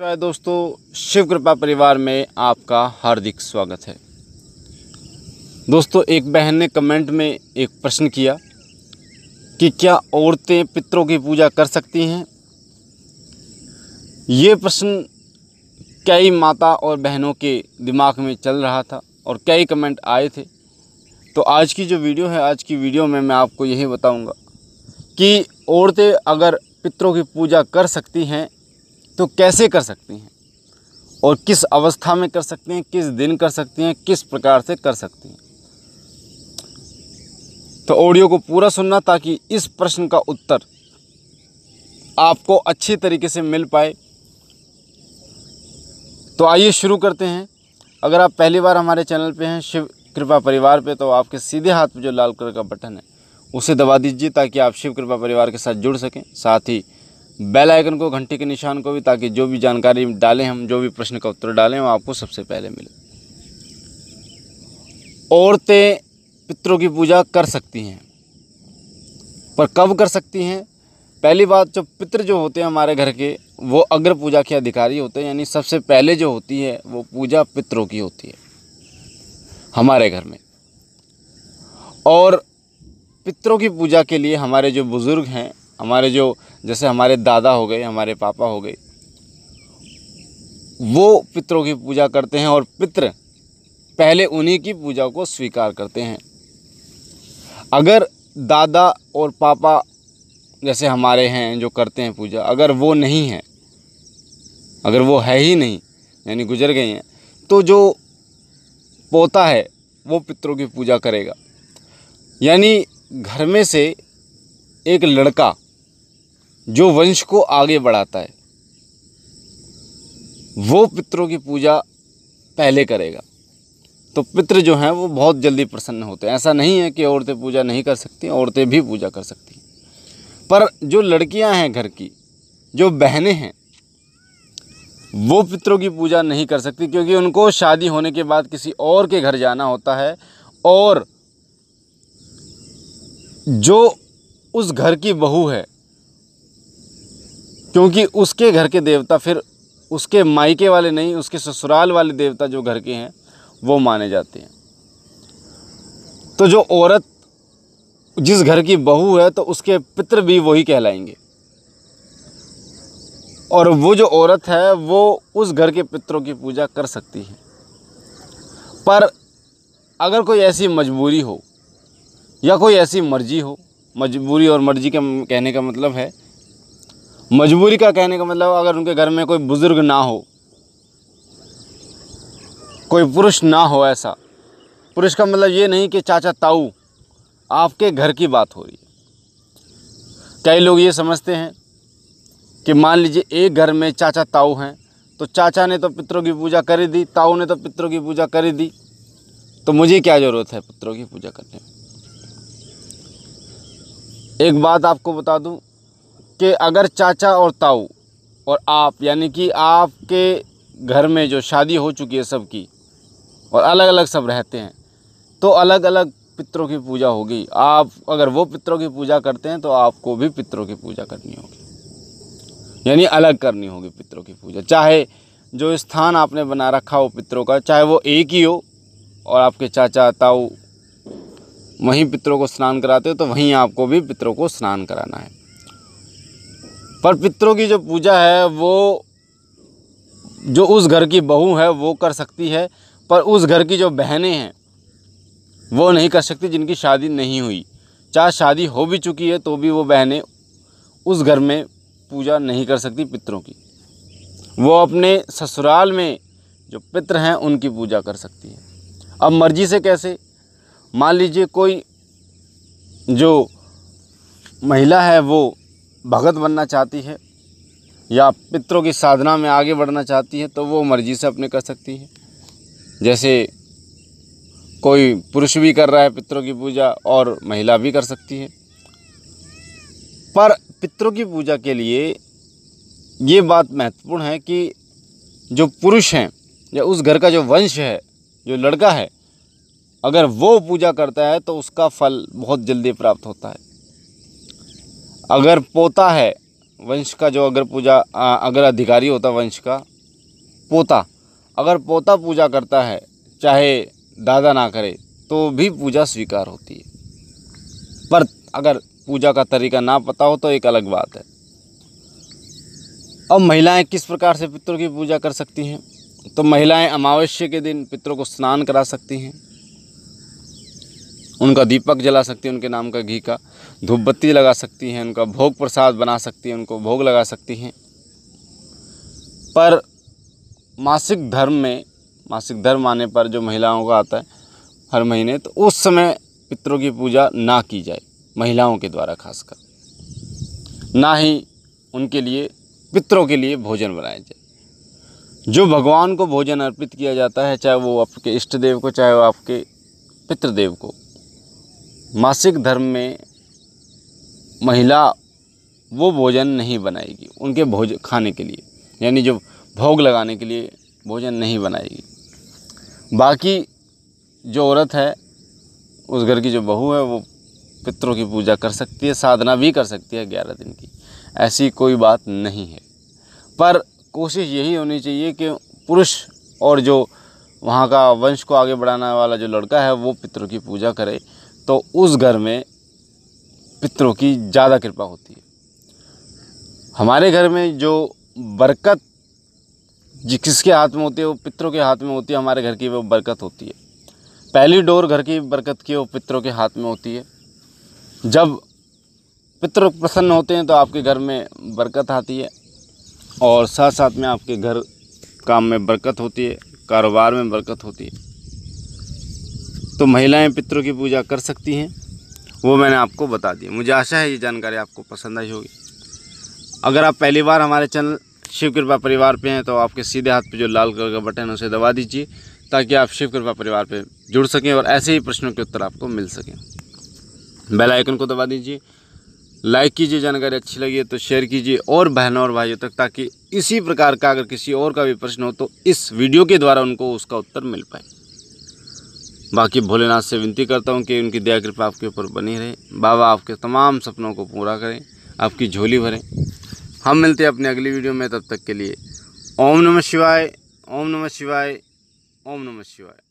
नमस्कार तो दोस्तों शिव कृपा परिवार में आपका हार्दिक स्वागत है दोस्तों एक बहन ने कमेंट में एक प्रश्न किया कि क्या औरतें पितरों की पूजा कर सकती हैं ये प्रश्न कई माता और बहनों के दिमाग में चल रहा था और कई कमेंट आए थे तो आज की जो वीडियो है आज की वीडियो में मैं आपको यही बताऊंगा कि औरतें अगर पितरों की पूजा कर सकती हैं तो कैसे कर सकती हैं और किस अवस्था में कर सकती हैं किस दिन कर सकती हैं किस प्रकार से कर सकती हैं तो ऑडियो को पूरा सुनना ताकि इस प्रश्न का उत्तर आपको अच्छे तरीके से मिल पाए तो आइए शुरू करते हैं अगर आप पहली बार हमारे चैनल पे हैं शिव कृपा परिवार पे तो आपके सीधे हाथ में जो लाल कलर का बटन है उसे दबा दीजिए ताकि आप शिव कृपा परिवार के साथ जुड़ सकें साथ ही बेल आइकन को घंटी के निशान को भी ताकि जो भी जानकारी डालें हम जो भी प्रश्न का उत्तर डालें वो आपको सबसे पहले मिले औरतें पितरों की पूजा कर सकती हैं पर कब कर सकती हैं पहली बात जो तो पितर जो होते हैं हमारे घर के वो अग्र पूजा के अधिकारी होते हैं यानी सबसे पहले जो होती है वो पूजा पितरों की होती है हमारे घर में और पितरों की पूजा के लिए हमारे जो बुज़ुर्ग हैं हमारे जो जैसे हमारे दादा हो गए हमारे पापा हो गए वो पितरों की पूजा करते हैं और पितृ पहले उन्हीं की पूजा को स्वीकार करते हैं अगर दादा और पापा जैसे हमारे हैं जो करते हैं पूजा अगर वो नहीं है अगर वो है ही नहीं यानी गुजर गए हैं तो जो पोता है वो पितरों की पूजा करेगा यानी घर में से एक लड़का जो वंश को आगे बढ़ाता है वो पितरों की पूजा पहले करेगा तो पितृ जो हैं वो बहुत जल्दी प्रसन्न होते हैं ऐसा नहीं है कि औरतें पूजा नहीं कर सकती औरतें भी पूजा कर सकती पर जो लड़कियां हैं घर की जो बहनें हैं वो पितरों की पूजा नहीं कर सकती क्योंकि उनको शादी होने के बाद किसी और के घर जाना होता है और जो उस घर की बहू है क्योंकि उसके घर के देवता फिर उसके मायके वाले नहीं उसके ससुराल वाले देवता जो घर के हैं वो माने जाते हैं तो जो औरत जिस घर की बहू है तो उसके पितर भी वही कहलाएंगे और वो जो औरत है वो उस घर के पितरों की पूजा कर सकती है पर अगर कोई ऐसी मजबूरी हो या कोई ऐसी मर्जी हो मजबूरी और मर्जी का कहने का मतलब है मजबूरी का कहने का मतलब अगर उनके घर में कोई बुज़ुर्ग ना हो कोई पुरुष ना हो ऐसा पुरुष का मतलब ये नहीं कि चाचा ताऊ आपके घर की बात हो रही है कई लोग ये समझते हैं कि मान लीजिए एक घर में चाचा ताऊ हैं तो चाचा ने तो पितरों की पूजा कर ही दी ताऊ ने तो पितरों की पूजा कर ही दी तो मुझे क्या ज़रूरत है पितरों की पूजा करने में एक बात आपको बता दूं कि अगर चाचा और ताऊ और आप यानी कि आपके घर में जो शादी हो चुकी है सबकी और अलग अलग सब रहते हैं तो अलग अलग पितरों की पूजा होगी आप अगर वो पितरों की पूजा करते हैं तो आपको भी पितरों की पूजा करनी होगी यानी अलग करनी होगी पितरों की पूजा चाहे जो स्थान आपने बना रखा हो पितरों का चाहे वो एक ही हो और आपके चाचा ताऊ वहीं पितरों को स्नान कराते हो तो वहीं आपको भी पितरों को स्नान कराना है पर पितरों की जो पूजा है वो जो उस घर की बहू है वो कर सकती है पर उस घर की जो बहनें हैं वो नहीं कर सकती जिनकी शादी नहीं हुई चाहे शादी हो भी चुकी है तो भी वो बहनें उस घर में पूजा नहीं कर सकती पितरों की वो अपने ससुराल में जो पितर हैं उनकी पूजा कर सकती है अब मर्जी से कैसे मान लीजिए कोई जो महिला है वो भगत बनना चाहती है या पितरों की साधना में आगे बढ़ना चाहती है तो वो मर्जी से अपने कर सकती है जैसे कोई पुरुष भी कर रहा है पितरों की पूजा और महिला भी कर सकती है पर पितरों की पूजा के लिए ये बात महत्वपूर्ण है कि जो पुरुष हैं या उस घर का जो वंश है जो लड़का है अगर वो पूजा करता है तो उसका फल बहुत जल्दी प्राप्त होता है अगर पोता है वंश का जो अगर पूजा अगर अधिकारी होता वंश का पोता अगर पोता पूजा करता है चाहे दादा ना करे तो भी पूजा स्वीकार होती है पर अगर पूजा का तरीका ना पता हो तो एक अलग बात है अब महिलाएं किस प्रकार से पितरों की पूजा कर सकती हैं तो महिलाएं अमावस्या के दिन पितरों को स्नान करा सकती हैं उनका दीपक जला सकती हैं उनके नाम का घी का धूप बत्ती लगा सकती हैं उनका भोग प्रसाद बना सकती हैं उनको भोग लगा सकती हैं पर मासिक धर्म में मासिक धर्म आने पर जो महिलाओं का आता है हर महीने तो उस समय पितरों की पूजा ना की जाए महिलाओं के द्वारा खासकर ना ही उनके लिए पितरों के लिए भोजन बनाया जाए जो भगवान को भोजन अर्पित किया जाता है चाहे वो आपके इष्ट देव को चाहे वो आपके पितृदेव को मासिक धर्म में महिला वो भोजन नहीं बनाएगी उनके भोज खाने के लिए यानी जो भोग लगाने के लिए भोजन नहीं बनाएगी बाकी जो औरत है उस घर की जो बहू है वो पितरों की पूजा कर सकती है साधना भी कर सकती है ग्यारह दिन की ऐसी कोई बात नहीं है पर कोशिश यही होनी चाहिए कि पुरुष और जो वहाँ का वंश को आगे बढ़ाने वाला जो लड़का है वो पितरों की पूजा करे तो उस घर में पितरों की ज़्यादा कृपा होती है हमारे घर में जो बरकत जी किसके हाथ में होती है वो पितरों के हाथ में होती है हमारे घर की वो बरकत होती है पहली डोर घर की बरकत की वो पितरों के हाथ में होती है जब पितर प्रसन्न होते हैं तो आपके घर में बरकत आती है और साथ साथ में आपके घर काम में बरकत होती है कारोबार में बरकत होती है तो महिलाएं पितरों की पूजा कर सकती हैं वो मैंने आपको बता दी मुझे आशा है ये जानकारी आपको पसंद आई होगी अगर आप पहली बार हमारे चैनल शिव कृपा परिवार पे हैं तो आपके सीधे हाथ पे जो लाल कलर का बटन है उसे दबा दीजिए ताकि आप शिव कृपा परिवार पे जुड़ सकें और ऐसे ही प्रश्नों के उत्तर आपको मिल सकें बेल आइकन को दबा दीजिए लाइक कीजिए जानकारी अच्छी लगी है तो शेयर कीजिए और बहनों और भाइयों तक ताकि इसी प्रकार का अगर किसी और का भी प्रश्न हो तो इस वीडियो के द्वारा उनको उसका उत्तर मिल पाए बाकी भोलेनाथ से विनती करता हूँ कि उनकी दया कृपा आपके ऊपर बनी रहे बाबा आपके तमाम सपनों को पूरा करें आपकी झोली भरें हम मिलते हैं अपने अगली वीडियो में तब तक के लिए ओम नमः शिवाय ओम नमः शिवाय ओम नमः शिवाय